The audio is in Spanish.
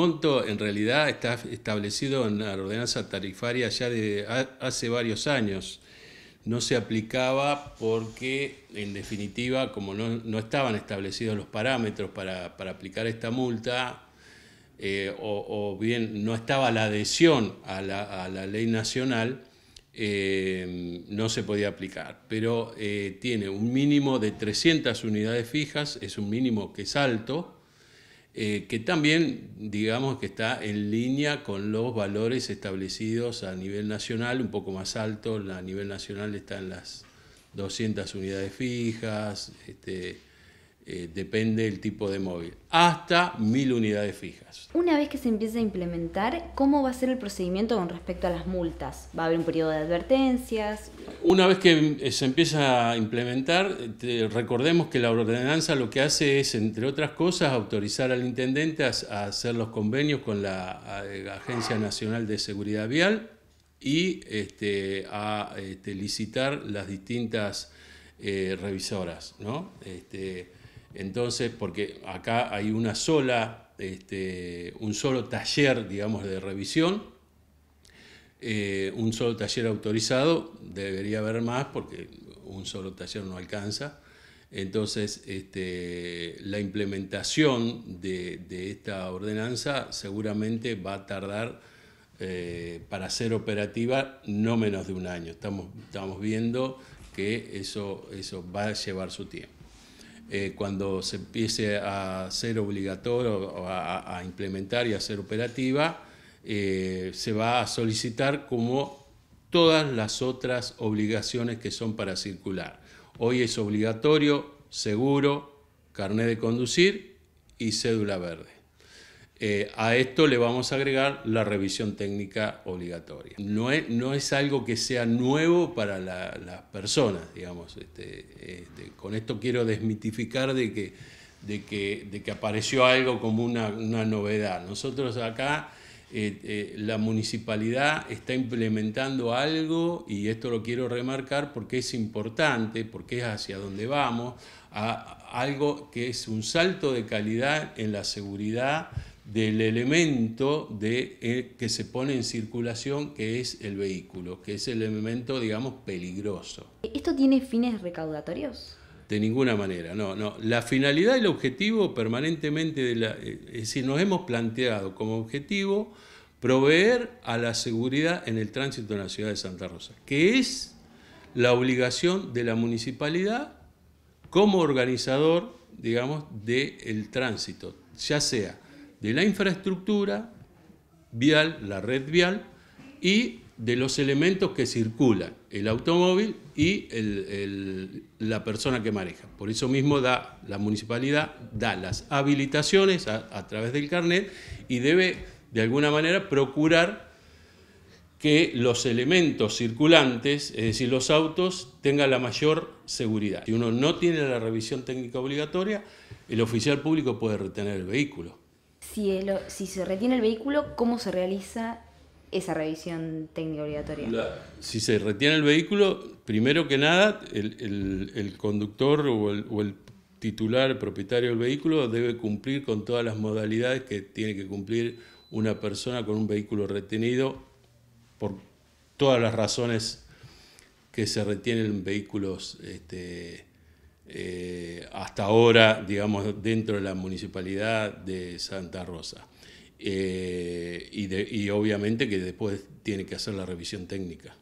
monto en realidad está establecido en la ordenanza tarifaria ya de hace varios años. No se aplicaba porque, en definitiva, como no, estaban establecidos los parámetros para, aplicar esta multa, eh, o, bien no estaba la adhesión a la, ley nacional, eh, no se podía aplicar, pero eh, tiene un mínimo de 300 unidades fijas, es un mínimo que es alto, eh, que también digamos que está en línea con los valores establecidos a nivel nacional, un poco más alto, a nivel nacional están las 200 unidades fijas, este, eh, depende del tipo de móvil, hasta mil unidades fijas. Una vez que se empiece a implementar, ¿cómo va a ser el procedimiento con respecto a las multas? ¿Va a haber un periodo de advertencias? Una vez que eh, se empieza a implementar, eh, recordemos que la ordenanza lo que hace es, entre otras cosas, autorizar al intendente a hacer los convenios con la Agencia Nacional de Seguridad Vial y este, a este, licitar las distintas revisoras. ¿no? Este, entonces, porque acá hay una sola, este, un solo taller, digamos, de revisión, eh, un solo taller autorizado, debería haber más porque un solo taller no alcanza. Entonces, este, la implementación de, esta ordenanza seguramente va a tardar eh, para ser operativa no menos de un año. Estamos, estamos viendo que eso, eso va a llevar su tiempo. Eh, cuando se empiece a ser obligatorio a, implementar y a ser operativa, eh, se va a solicitar como todas las otras obligaciones que son para circular. Hoy es obligatorio seguro, carnet de conducir y cédula verde. Eh, a esto le vamos a agregar la revisión técnica obligatoria. No es, algo que sea nuevo para las personas, digamos. Este, este, con esto quiero desmitificar de que, apareció algo como una, novedad. Nosotros acá, eh, eh, la municipalidad está implementando algo, y esto lo quiero remarcar porque es importante, porque es hacia donde vamos, a algo que es un salto de calidad en la seguridad del elemento eh, que se pone en circulación, que es el vehículo, que es el elemento, digamos, peligroso. ¿Esto tiene fines recaudatorios? De ninguna manera, no, no. La finalidad y el objetivo permanentemente, de la, eh, es decir, nos hemos planteado como objetivo proveer a la seguridad en el tránsito en la ciudad de Santa Rosa, que es la obligación de la municipalidad como organizador, digamos, del el tránsito, ya sea de la infraestructura vial, la red vial y de los elementos que circulan, el automóvil y la persona que maneja. Por eso mismo da, la municipalidad da las habilitaciones a, a través del carnet y debe de alguna manera procurar que los elementos circulantes, es decir, los autos, tengan la mayor seguridad. Si uno no tiene la revisión técnica obligatoria, el oficial público puede retener el vehículo si, se retiene el vehículo, ¿cómo se realiza esa revisión técnica obligatoria? si se retiene el vehículo, primero que nada, el, conductor o el, titular, propietario del vehículo, debe cumplir con todas las modalidades que tiene que cumplir una persona con un vehículo retenido por todas las razones que se retienen vehículos este, eh, hasta ahora, digamos, dentro de la municipalidad de Santa Rosa. Eh, y obviamente que después tiene que hacer la revisión técnica.